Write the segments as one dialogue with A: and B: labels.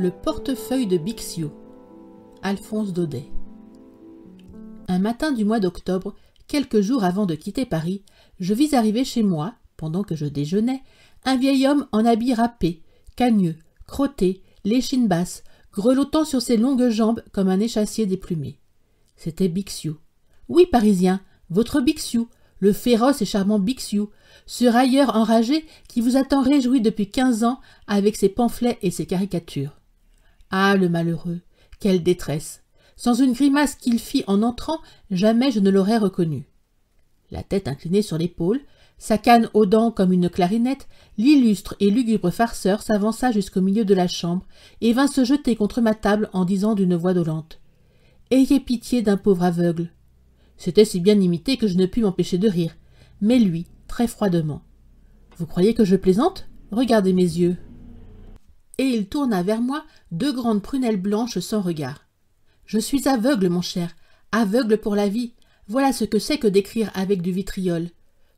A: Le portefeuille de Bixiou Alphonse Daudet. Un matin du mois d'octobre, quelques jours avant de quitter Paris, je vis arriver chez moi, pendant que je déjeunais, un vieil homme en habit râpé, cagneux, crotté, l'échine basse, grelottant sur ses longues jambes comme un échassier déplumé. C'était Bixiou. Oui, Parisien, votre Bixiou, le féroce et charmant Bixiou, ce railleur enragé qui vous attend réjoui depuis quinze ans avec ses pamphlets et ses caricatures. Ah, le malheureux Quelle détresse Sans une grimace qu'il fit en entrant, jamais je ne l'aurais reconnu. La tête inclinée sur l'épaule, sa canne aux dents comme une clarinette, l'illustre et lugubre farceur s'avança jusqu'au milieu de la chambre et vint se jeter contre ma table en disant d'une voix dolente Ayez pitié d'un pauvre aveugle. C'était si bien imité que je ne pus m'empêcher de rire, mais lui, très froidement. Vous croyez que je plaisante Regardez mes yeux et il tourna vers moi deux grandes prunelles blanches sans regard. Je suis aveugle, mon cher, aveugle pour la vie. Voilà ce que c'est que d'écrire avec du vitriol.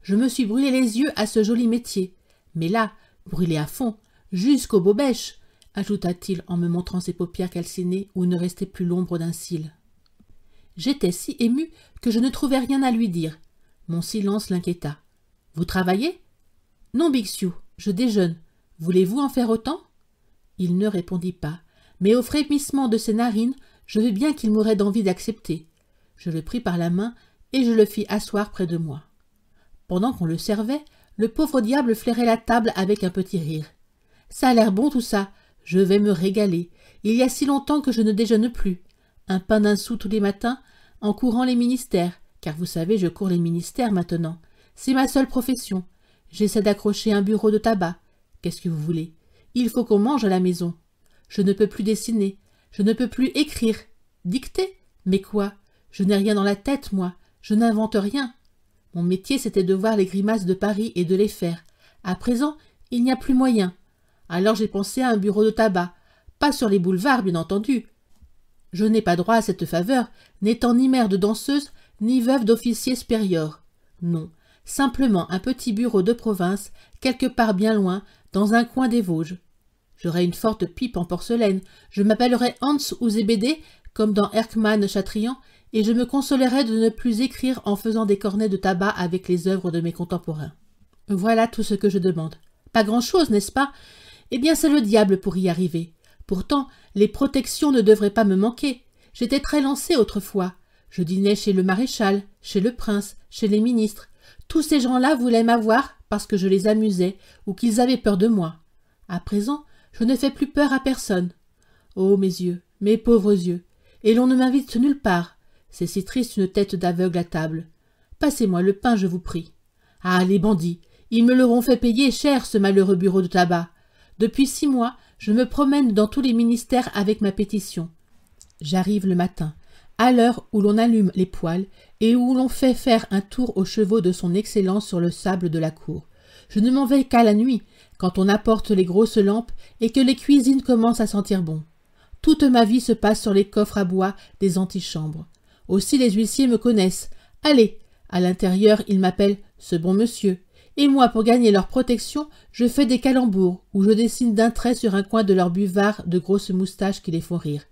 A: Je me suis brûlé les yeux à ce joli métier. Mais là, brûlé à fond, jusqu'aux bobèches, ajouta-t-il en me montrant ses paupières calcinées où ne restait plus l'ombre d'un cil. J'étais si ému que je ne trouvais rien à lui dire. Mon silence l'inquiéta. Vous travaillez Non, Bixiou, je déjeune. Voulez-vous en faire autant il ne répondit pas, mais au frémissement de ses narines, je vis bien qu'il m'aurait d'envie d'accepter. Je le pris par la main et je le fis asseoir près de moi. Pendant qu'on le servait, le pauvre diable flairait la table avec un petit rire. Ça a l'air bon tout ça. Je vais me régaler. Il y a si longtemps que je ne déjeune plus. Un pain d'un sou tous les matins, en courant les ministères, car vous savez, je cours les ministères maintenant. C'est ma seule profession. J'essaie d'accrocher un bureau de tabac. Qu'est-ce que vous voulez il faut qu'on mange à la maison. Je ne peux plus dessiner. Je ne peux plus écrire. Dicter Mais quoi Je n'ai rien dans la tête, moi. Je n'invente rien. Mon métier, c'était de voir les grimaces de Paris et de les faire. À présent, il n'y a plus moyen. Alors j'ai pensé à un bureau de tabac. Pas sur les boulevards, bien entendu. Je n'ai pas droit à cette faveur, n'étant ni mère de danseuse, ni veuve d'officier supérieur. Non, simplement un petit bureau de province, quelque part bien loin, dans un coin des Vosges. J'aurais une forte pipe en porcelaine, je m'appellerai Hans ou Zébédé, comme dans Erkman Chatrian, et je me consolerais de ne plus écrire en faisant des cornets de tabac avec les œuvres de mes contemporains. Voilà tout ce que je demande. Pas grand-chose, n'est-ce pas Eh bien, c'est le diable pour y arriver. Pourtant, les protections ne devraient pas me manquer. J'étais très lancé autrefois. Je dînais chez le maréchal, chez le prince, chez les ministres. Tous ces gens-là voulaient m'avoir parce que je les amusais ou qu'ils avaient peur de moi. À présent, je ne fais plus peur à personne. Oh mes yeux, mes pauvres yeux, et l'on ne m'invite nulle part. C'est si triste une tête d'aveugle à table. Passez-moi le pain, je vous prie. Ah, les bandits, ils me l'auront fait payer cher ce malheureux bureau de tabac. Depuis six mois, je me promène dans tous les ministères avec ma pétition. J'arrive le matin à l'heure où l'on allume les poêles et où l'on fait faire un tour aux chevaux de son excellence sur le sable de la cour. Je ne m'en vais qu'à la nuit, quand on apporte les grosses lampes et que les cuisines commencent à sentir bon. Toute ma vie se passe sur les coffres à bois des antichambres. Aussi les huissiers me connaissent. Allez, à l'intérieur, ils m'appellent ce bon monsieur. Et moi, pour gagner leur protection, je fais des calembours, où je dessine d'un trait sur un coin de leur buvard de grosses moustaches qui les font rire.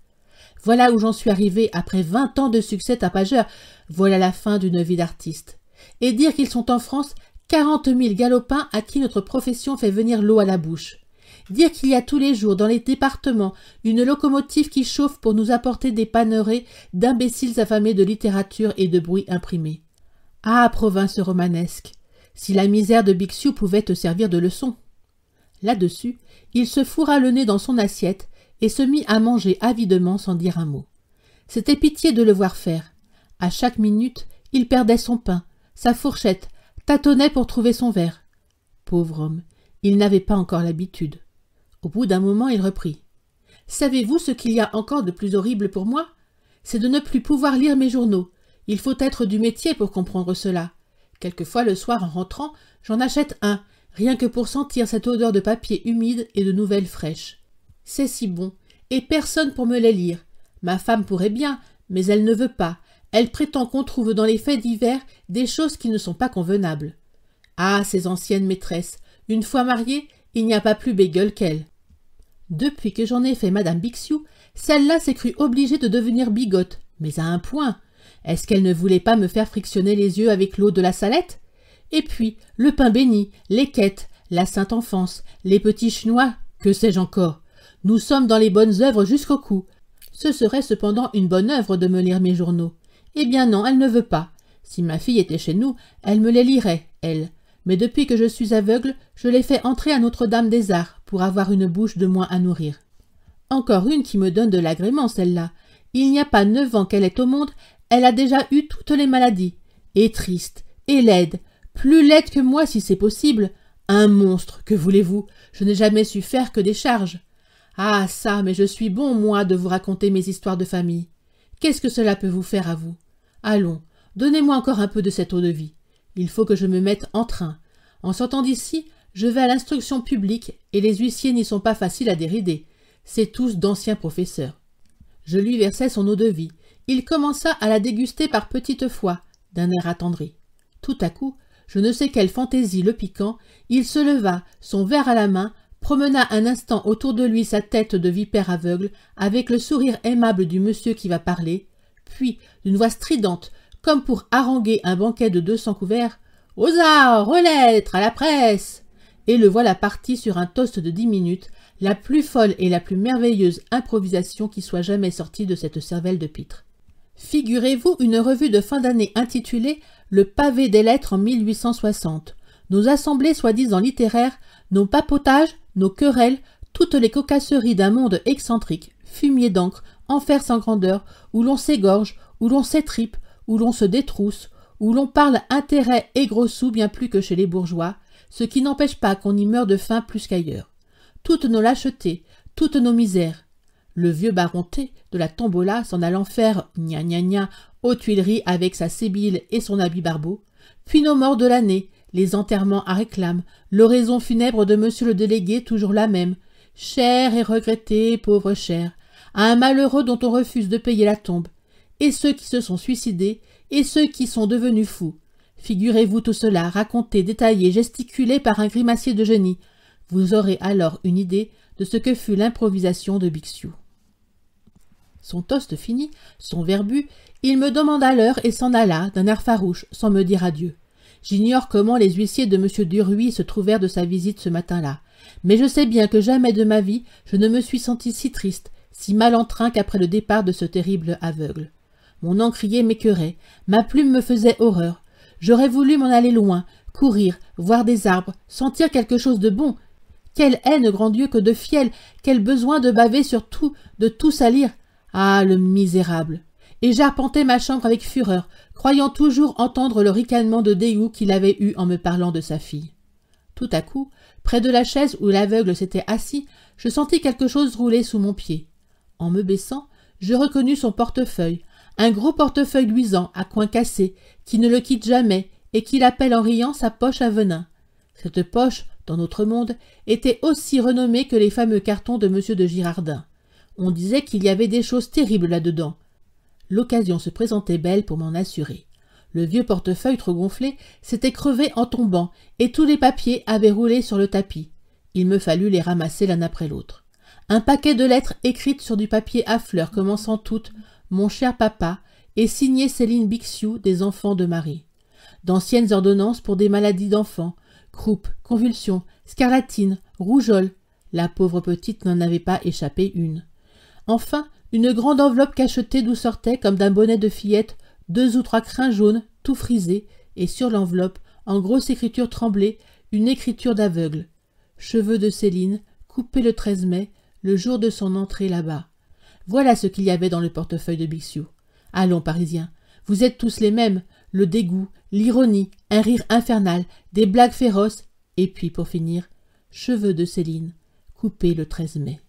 A: Voilà où j'en suis arrivé après vingt ans de succès tapageur. Voilà la fin d'une vie d'artiste. Et dire qu'ils sont en France quarante mille galopins à qui notre profession fait venir l'eau à la bouche. Dire qu'il y a tous les jours dans les départements une locomotive qui chauffe pour nous apporter des panerées d'imbéciles affamés de littérature et de bruit imprimé. Ah, province romanesque Si la misère de Bixiou pouvait te servir de leçon Là-dessus, il se fourra le nez dans son assiette, et se mit à manger avidement sans dire un mot. C'était pitié de le voir faire. À chaque minute, il perdait son pain, sa fourchette, tâtonnait pour trouver son verre. Pauvre homme, il n'avait pas encore l'habitude. Au bout d'un moment, il reprit. Savez-vous ce qu'il y a encore de plus horrible pour moi C'est de ne plus pouvoir lire mes journaux. Il faut être du métier pour comprendre cela. Quelquefois, le soir, en rentrant, j'en achète un, rien que pour sentir cette odeur de papier humide et de nouvelles fraîches c'est si bon, et personne pour me les lire. Ma femme pourrait bien, mais elle ne veut pas. Elle prétend qu'on trouve dans les faits divers des choses qui ne sont pas convenables. Ah, ces anciennes maîtresses Une fois mariées, il n'y a pas plus bégueule qu'elles. Depuis que j'en ai fait Madame Bixiou, celle-là s'est crue obligée de devenir bigote, mais à un point. Est-ce qu'elle ne voulait pas me faire frictionner les yeux avec l'eau de la salette Et puis, le pain béni, les quêtes, la sainte enfance, les petits chinois, que sais-je encore nous sommes dans les bonnes œuvres jusqu'au cou. Ce serait cependant une bonne œuvre de me lire mes journaux. Eh bien non, elle ne veut pas. Si ma fille était chez nous, elle me les lirait, elle. Mais depuis que je suis aveugle, je l'ai fait entrer à Notre-Dame des Arts pour avoir une bouche de moins à nourrir. Encore une qui me donne de l'agrément, celle-là. Il n'y a pas neuf ans qu'elle est au monde, elle a déjà eu toutes les maladies. Et triste, et laide, plus laide que moi si c'est possible. Un monstre, que voulez-vous Je n'ai jamais su faire que des charges. Ah ça, mais je suis bon, moi, de vous raconter mes histoires de famille. Qu'est-ce que cela peut vous faire à vous Allons, donnez-moi encore un peu de cette eau-de-vie. Il faut que je me mette en train. En sortant d'ici, je vais à l'instruction publique et les huissiers n'y sont pas faciles à dérider. C'est tous d'anciens professeurs. Je lui versai son eau-de-vie. Il commença à la déguster par petites fois, d'un air attendri. Tout à coup, je ne sais quelle fantaisie le piquant, il se leva, son verre à la main, promena un instant autour de lui sa tête de vipère aveugle, avec le sourire aimable du monsieur qui va parler, puis, d'une voix stridente, comme pour haranguer un banquet de deux cents couverts, « Aux arts, aux lettres, à la presse !» Et le voilà parti sur un toast de dix minutes, la plus folle et la plus merveilleuse improvisation qui soit jamais sortie de cette cervelle de pitre. Figurez-vous une revue de fin d'année intitulée « Le pavé des lettres en 1860 ». Nos assemblées soi-disant littéraires nos papotages, nos querelles, toutes les cocasseries d'un monde excentrique, fumier d'encre, enfer sans grandeur, où l'on s'égorge, où l'on s'étripe, où l'on se détrousse, où l'on parle intérêt et gros sous bien plus que chez les bourgeois, ce qui n'empêche pas qu'on y meure de faim plus qu'ailleurs. Toutes nos lâchetés, toutes nos misères. Le vieux baron T de la tombola s'en allant faire gna gna gna aux Tuileries avec sa sébile et son habit barbeau, puis nos morts de l'année, les enterrements à réclame, l'oraison funèbre de monsieur le délégué toujours la même. Cher et regretté, pauvre cher, à un malheureux dont on refuse de payer la tombe, et ceux qui se sont suicidés, et ceux qui sont devenus fous. Figurez-vous tout cela, raconté, détaillé, gesticulé par un grimacier de génie. Vous aurez alors une idée de ce que fut l'improvisation de Bixiou. Son toast fini, son verbu, il me demanda l'heure et s'en alla d'un air farouche, sans me dire adieu. J'ignore comment les huissiers de M. Duruy se trouvèrent de sa visite ce matin-là. Mais je sais bien que jamais de ma vie je ne me suis senti si triste, si mal en train qu'après le départ de ce terrible aveugle. Mon encrier m'écœurait, ma plume me faisait horreur. J'aurais voulu m'en aller loin, courir, voir des arbres, sentir quelque chose de bon. Quelle haine, grand Dieu, que de fiel, quel besoin de baver sur tout, de tout salir. Ah, le misérable et j'arpentais ma chambre avec fureur, croyant toujours entendre le ricanement de Dégoût qu'il avait eu en me parlant de sa fille. Tout à coup, près de la chaise où l'aveugle s'était assis, je sentis quelque chose rouler sous mon pied. En me baissant, je reconnus son portefeuille, un gros portefeuille luisant à coin cassé, qui ne le quitte jamais et qu'il appelle en riant sa poche à venin. Cette poche, dans notre monde, était aussi renommée que les fameux cartons de M. de Girardin. On disait qu'il y avait des choses terribles là-dedans, L'occasion se présentait belle pour m'en assurer. Le vieux portefeuille trop gonflé s'était crevé en tombant et tous les papiers avaient roulé sur le tapis. Il me fallut les ramasser l'un après l'autre. Un paquet de lettres écrites sur du papier à fleurs commençant toutes Mon cher papa et signé Céline Bixiou des enfants de Marie. D'anciennes ordonnances pour des maladies d'enfants, croupes, convulsions, scarlatine, rougeole. La pauvre petite n'en avait pas échappé une. Enfin, une grande enveloppe cachetée d'où sortaient, comme d'un bonnet de fillette, deux ou trois crins jaunes, tout frisés, et sur l'enveloppe, en grosse écriture tremblée, une écriture d'aveugle. Cheveux de Céline, coupés le 13 mai, le jour de son entrée là-bas. Voilà ce qu'il y avait dans le portefeuille de Bixiou. Allons, Parisiens, vous êtes tous les mêmes, le dégoût, l'ironie, un rire infernal, des blagues féroces, et puis, pour finir, cheveux de Céline, coupés le 13 mai.